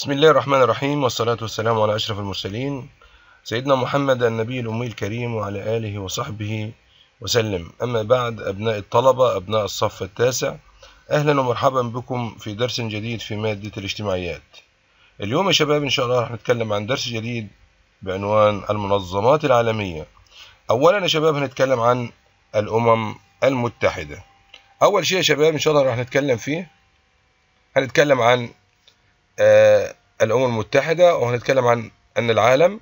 بسم الله الرحمن الرحيم والصلاة والسلام على أشرف المرسلين سيدنا محمد النبي الأمي الكريم وعلى آله وصحبه وسلم أما بعد أبناء الطلبة أبناء الصف التاسع أهلا ومرحبا بكم في درس جديد في مادة الاجتماعيات اليوم يا شباب إن شاء الله راح نتكلم عن درس جديد بعنوان المنظمات العالمية أولا يا شباب هنتكلم عن الأمم المتحدة أول شيء يا شباب إن شاء الله راح نتكلم فيه هنتكلم عن آه، الأمم المتحدة وهنتكلم عن أن العالم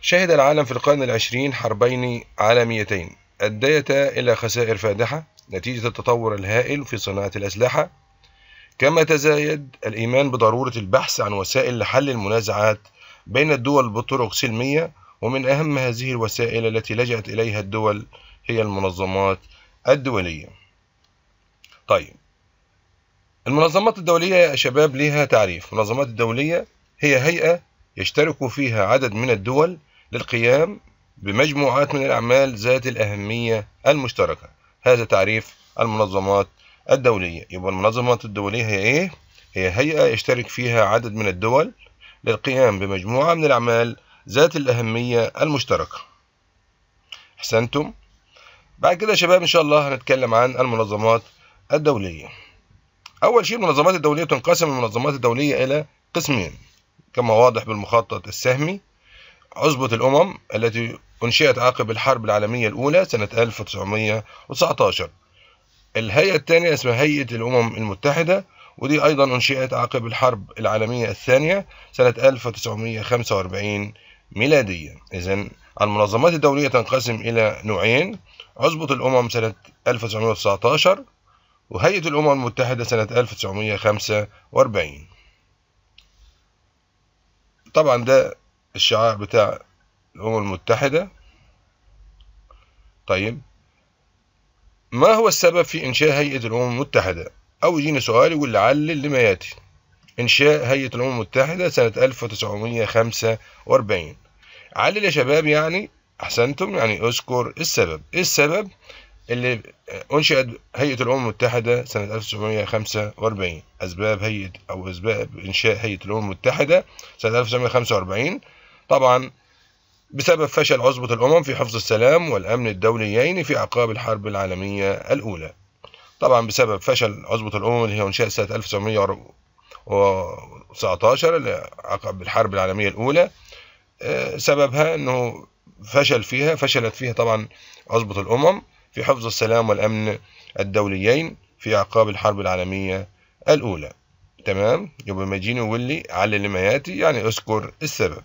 شهد العالم في القرن العشرين حربين عالميتين أديتا إلى خسائر فادحة نتيجة التطور الهائل في صناعة الأسلحة كما تزايد الإيمان بضرورة البحث عن وسائل لحل المنازعات بين الدول بطرق سلمية ومن أهم هذه الوسائل التي لجأت إليها الدول هي المنظمات الدولية طيب المنظمات الدولية يا شباب ليها تعريف المنظمات الدولية هي هيئة يشترك فيها عدد من الدول للقيام بمجموعات من الأعمال ذات الأهمية المشتركة هذا تعريف المنظمات الدولية يبقى المنظمات الدولية هي إيه؟ هي هيئة يشترك فيها عدد من الدول للقيام بمجموعة من الأعمال ذات الأهمية المشتركة أحسنتم؟ بعد كده يا شباب إن شاء الله هنتكلم عن المنظمات الدولية أول شيء المنظمات الدولية تنقسم المنظمات الدولية إلى قسمين كما واضح بالمخطط السهمي عزبة الأمم التي أنشئت عقب الحرب العالمية الأولى سنة 1919 الهيئة الثانية اسمها هيئة الأمم المتحدة ودي أيضا أنشئت عقب الحرب العالمية الثانية سنة 1945 ميلادية إذا المنظمات الدولية تنقسم إلى نوعين عزبة الأمم سنة 1919 وهيئة الأمم المتحدة سنة 1945 طبعا ده الشعار بتاع الأمم المتحدة طيب ما هو السبب في إنشاء هيئة الأمم المتحدة؟ أو يجينا سؤال يقول لعلل لما يأتي إنشاء هيئة الأمم المتحدة سنة 1945 علل يا شباب يعني أحسنتم يعني أذكر السبب السبب اللي أنشئت هيئة الأمم المتحدة سنة 1945 أسباب هيئة أو أسباب إنشاء هيئة الأمم المتحدة سنة 1945 طبعا بسبب فشل عصبة الأمم في حفظ السلام والأمن الدوليين في أعقاب الحرب العالمية الأولى طبعا بسبب فشل عصبة الأمم اللي هي أنشأت سنة 1919 عقب الحرب العالمية الأولى آه، سببها أنه فشل فيها فشلت فيها طبعا عصبة الأمم في حفظ السلام والأمن الدوليين في أعقاب الحرب العالمية الأولى تمام يبقى ما يجيني يقول لي علل لما ياتي يعني اذكر السبب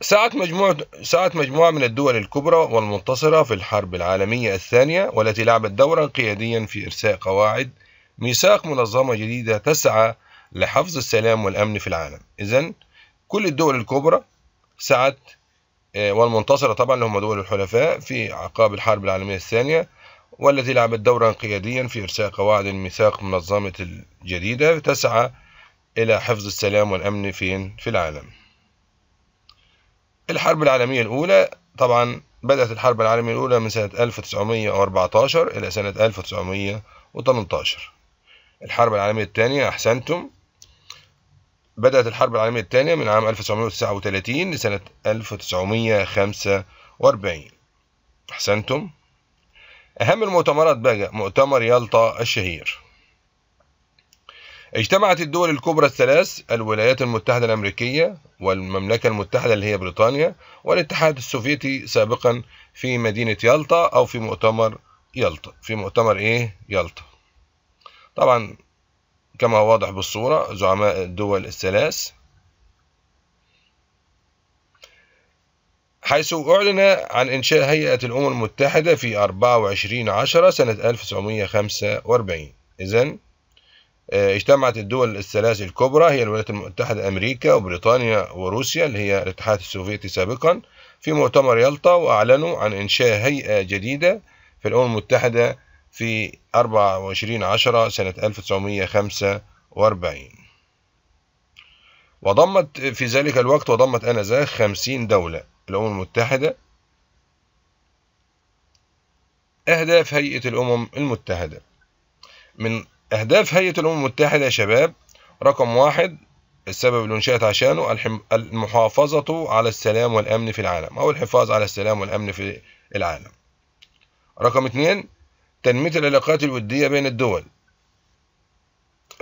سعت مجموعة, سعت مجموعة من الدول الكبرى والمنتصرة في الحرب العالمية الثانية والتي لعبت دورا قياديا في إرساء قواعد ميثاق منظمة جديدة تسعى لحفظ السلام والأمن في العالم إذا كل الدول الكبرى سعت آه، والمنتصرة طبعا اللي هم دول الحلفاء في أعقاب الحرب العالمية الثانية والتي لعبت دورا قياديا في إرساء قواعد الميثاق منظمة الجديدة تسعى إلى حفظ السلام والأمن فين في العالم الحرب العالمية الأولى طبعا بدأت الحرب العالمية الأولى من سنة 1914 إلى سنة 1918 الحرب العالمية الثانية أحسنتم بدأت الحرب العالمية الثانية من عام 1939 لسنة 1945 أحسنتم أهم المؤتمرات بقى مؤتمر يالطا الشهير اجتمعت الدول الكبرى الثلاث الولايات المتحدة الأمريكية والمملكة المتحدة اللي هي بريطانيا والاتحاد السوفيتي سابقا في مدينة يالطا أو في مؤتمر يالطا في مؤتمر إيه يالطا طبعا كما واضح بالصورة زعماء الدول الثلاث حيث أعلن عن إنشاء هيئة الأمم المتحدة في 24 عشرة سنة 1945 إذا آه، اجتمعت الدول الثلاث الكبرى هي الولايات المتحدة أمريكا وبريطانيا وروسيا اللي هي الاتحاد السوفيتي سابقا في مؤتمر يلطا وأعلنوا عن إنشاء هيئة جديدة في الأمم المتحدة في 24 عشرة سنة 1945 وضمت في ذلك الوقت وضمت آنذاك 50 دولة الأمم المتحدة أهداف هيئة الأمم المتحدة من أهداف هيئة الأمم المتحدة يا شباب رقم واحد السبب اللي انشأت عشانه المحافظة على السلام والأمن في العالم أو الحفاظ على السلام والأمن في العالم رقم اثنين تنمية العلاقات الودية بين الدول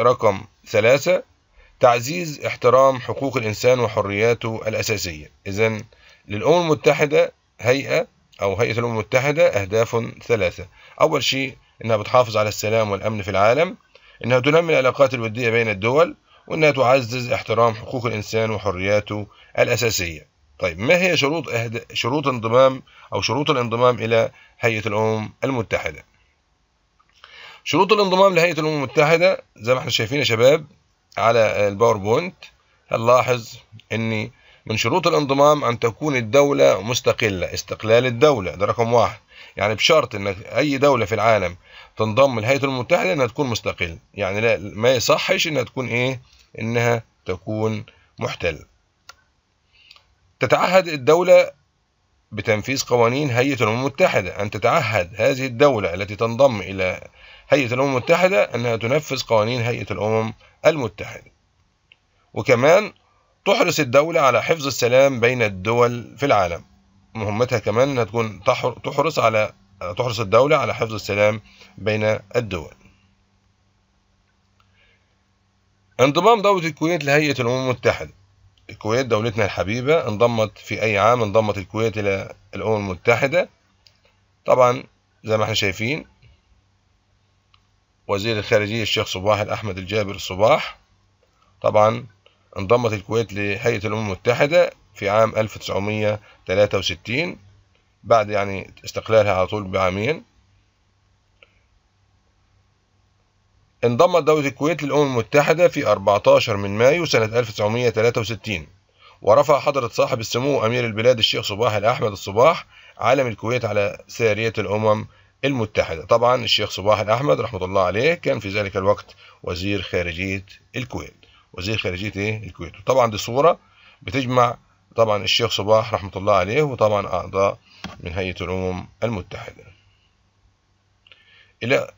رقم ثلاثة تعزيز احترام حقوق الإنسان وحرياته الأساسية إذا للأمم المتحدة هيئة أو هيئة الأمم المتحدة أهداف ثلاثة أول شيء إنها بتحافظ على السلام والأمن في العالم إنها تنمي العلاقات الودية بين الدول وإنها تعزز احترام حقوق الإنسان وحرياته الأساسية طيب ما هي شروط أهد... شروط انضمام أو شروط الانضمام إلى هيئة الأمم المتحدة شروط الانضمام لهيئة الأمم المتحدة زي ما احنا شايفين يا شباب على الباوربوينت هنلاحظ إن من شروط الانضمام أن تكون الدولة مستقلة استقلال الدولة ده رقم واحد يعني بشرط إن أي دولة في العالم تنضم لهيئة الأمم المتحدة إنها تكون مستقلة يعني لا ما يصحش إنها تكون إيه إنها تكون محتلة تتعهد الدولة بتنفيذ قوانين هيئة الأمم المتحدة أن تتعهد هذه الدولة التي تنضم إلى هيئة الأمم المتحدة أنها تنفذ قوانين هيئة الأمم المتحدة وكمان تحرص الدولة على حفظ السلام بين الدول في العالم مهمتها كمان أنها تكون تحرص على تحرص الدولة على حفظ السلام بين الدول انضمام دولة الكويت لهيئة الأمم المتحدة الكويت دولتنا الحبيبة انضمت في أي عام انضمت الكويت إلى الأمم المتحدة طبعا زي ما احنا شايفين وزير الخارجية الشيخ صباح الأحمد الجابر صباح طبعا انضمت الكويت لهيئة الأمم المتحدة في عام 1963 بعد يعني استقلالها على طول بعامين انضمت دولة الكويت للأمم المتحدة في 14 من مايو سنة 1963 ورفع حضرة صاحب السمو أمير البلاد الشيخ صباح الأحمد الصباح علم الكويت على سارية الأمم المتحدة طبعا الشيخ صباح الأحمد رحمة الله عليه كان في ذلك الوقت وزير خارجية الكويت وزير خارجية إيه؟ الكويت طبعا دي صورة بتجمع طبعا الشيخ صباح رحمة الله عليه وطبعا أعضاء من هيئة الأمم المتحدة إلى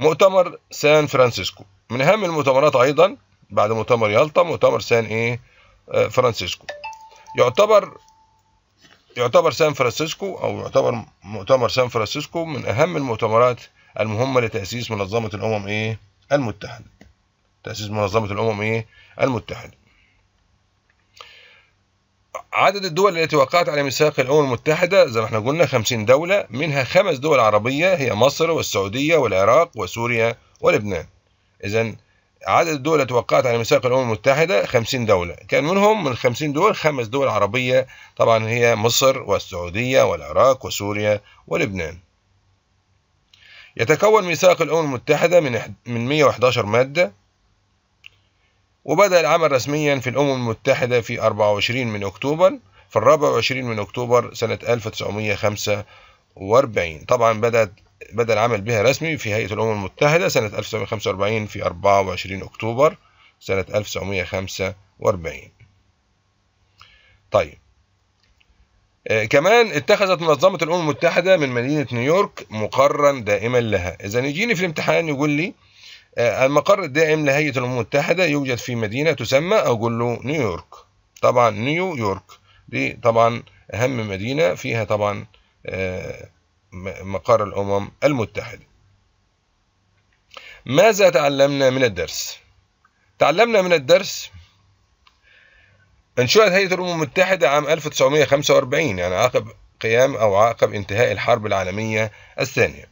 مؤتمر سان فرانسيسكو من أهم المؤتمرات أيضا بعد مؤتمر يالطا مؤتمر سان إيه آه، فرانسيسكو يعتبر يعتبر سان فرانسيسكو أو يعتبر مؤتمر سان فرانسيسكو من أهم المؤتمرات المهمة لتأسيس منظمة الأمم إيه المتحدة تأسيس منظمة الأمم إيه المتحدة عدد الدول التي وقعت على ميثاق الأمم المتحدة زي ما احنا قلنا 50 دولة منها خمس دول عربية هي مصر والسعودية والعراق وسوريا ولبنان إذا عدد الدول توقعت على ميثاق الأمم المتحدة 50 دولة كان منهم من 50 دول خمس دول عربية طبعا هي مصر والسعودية والعراق وسوريا ولبنان يتكون ميثاق الأمم المتحدة من من 111 مادة وبدأ العمل رسميا في الأمم المتحدة في 24 من أكتوبر في الرابع وعشرين من أكتوبر سنة 1945 طبعا بدأت بدأ العمل بها رسمي في هيئة الأمم المتحدة سنة 1945 في 24 أكتوبر سنة 1945 طيب آه، كمان اتخذت منظمة الأمم المتحدة من مدينة نيويورك مقرا دائما لها إذا يجيني في الامتحان يقول لي آه، المقر الدائم لهيئة الأمم المتحدة يوجد في مدينة تسمى أقول له نيويورك طبعا نيويورك دي طبعا أهم مدينة فيها طبعا آه مقر الأمم المتحدة ماذا تعلمنا من الدرس؟ تعلمنا من الدرس انشئت هيئة الأمم المتحدة عام 1945 يعني عقب قيام أو عقب انتهاء الحرب العالمية الثانية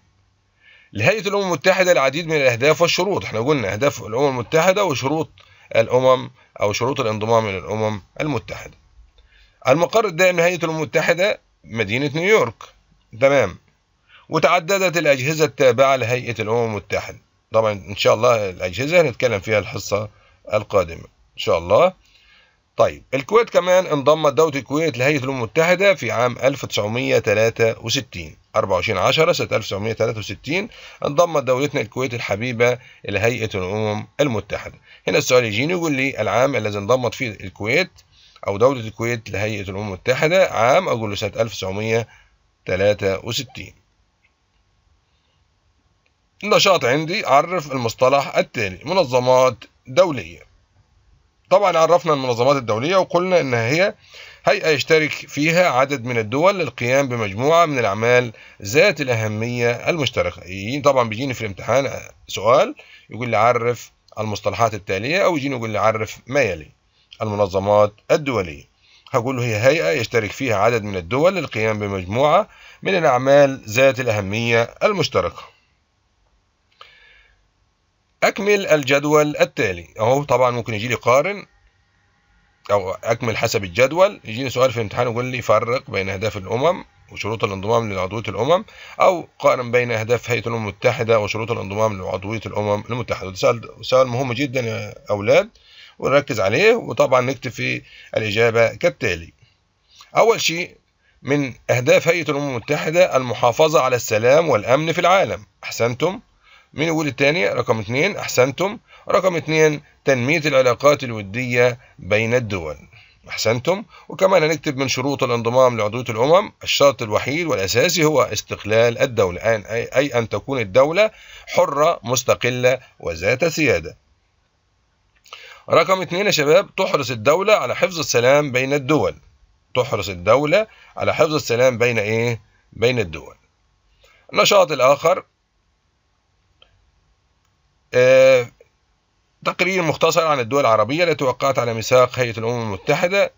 لهيئة الأمم المتحدة العديد من الأهداف والشروط احنا قلنا أهداف الأمم المتحدة وشروط الأمم أو شروط الانضمام إلى الأمم المتحدة المقر الدائم لهيئة الأمم المتحدة مدينة نيويورك تمام وتعددت الأجهزة التابعة لهيئة الأمم المتحدة طبعا إن شاء الله الأجهزة هنتكلم فيها الحصة القادمة إن شاء الله طيب الكويت كمان انضمت دولة الكويت لهيئة الأمم المتحدة في عام 1963 24 10 سنة 1963 انضمت دولتنا الكويت الحبيبة إلى هيئة الأمم المتحدة هنا السؤال يجيني يقول لي العام الذي انضمت فيه الكويت أو دولة الكويت لهيئة الأمم المتحدة عام أقول له سنة 1963 النشاط عندي عرف المصطلح التالي منظمات دولية طبعا عرفنا المنظمات الدولية وقلنا انها هي هيئة يشترك فيها عدد من الدول للقيام بمجموعة من الأعمال ذات الأهمية المشتركة طبعا بيجيني في الامتحان سؤال يقول لي عرف المصطلحات التالية أو يجيني يقول لي عرف ما يلي المنظمات الدولية هقول له هي هيئة يشترك فيها عدد من الدول للقيام بمجموعة من الأعمال ذات الأهمية المشتركة أكمل الجدول التالي أهو طبعا ممكن يجي لي قارن أو أكمل حسب الجدول يجيني سؤال في الامتحان يقول لي فرق بين أهداف الأمم وشروط الانضمام لعضوية الأمم أو قارن بين أهداف هيئة الأمم المتحدة وشروط الانضمام لعضوية الأمم المتحدة سؤال سؤال مهم جدا يا أولاد ونركز عليه وطبعا نكتب في الإجابة كالتالي أول شيء من أهداف هيئة الأمم المتحدة المحافظة على السلام والأمن في العالم أحسنتم مين يقول الثاني رقم اتنين أحسنتم رقم اتنين تنمية العلاقات الودية بين الدول أحسنتم وكمان هنكتب من شروط الانضمام لعضوية الأمم الشرط الوحيد والأساسي هو استقلال الدولة أي أن تكون الدولة حرة مستقلة وذات سيادة رقم اثنين يا شباب تحرص الدولة على حفظ السلام بين الدول تحرص الدولة على حفظ السلام بين إيه؟ بين الدول النشاط الآخر آه، تقرير مختصر عن الدول العربية التي وقعت على ميثاق هيئة الأمم المتحدة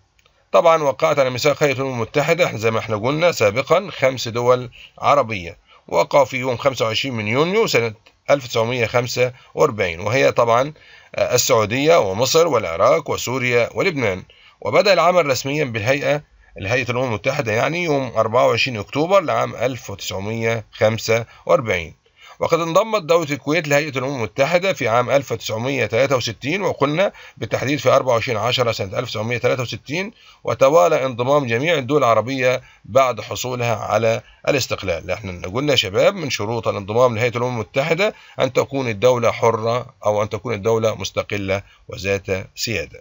طبعا وقعت على ميثاق هيئة الأمم المتحدة زي ما احنا قلنا سابقا خمس دول عربية وقعوا في يوم 25 من يونيو سنة 1945 وهي طبعا آه، السعودية ومصر والعراق وسوريا ولبنان وبدأ العمل رسميا بالهيئة الهيئة الأمم المتحدة يعني يوم 24 أكتوبر لعام 1945 وقد انضمت دولة الكويت لهيئة الأمم المتحدة في عام 1963 وقلنا بالتحديد في 24 عشرة سنة 1963 وتوالى انضمام جميع الدول العربية بعد حصولها على الاستقلال احنا قلنا شباب من شروط الانضمام لهيئة الأمم المتحدة أن تكون الدولة حرة أو أن تكون الدولة مستقلة وذات سيادة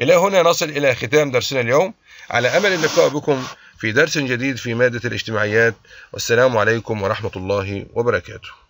إلى هنا نصل إلى ختام درسنا اليوم على أمل اللقاء بكم في درس جديد في مادة الاجتماعيات والسلام عليكم ورحمة الله وبركاته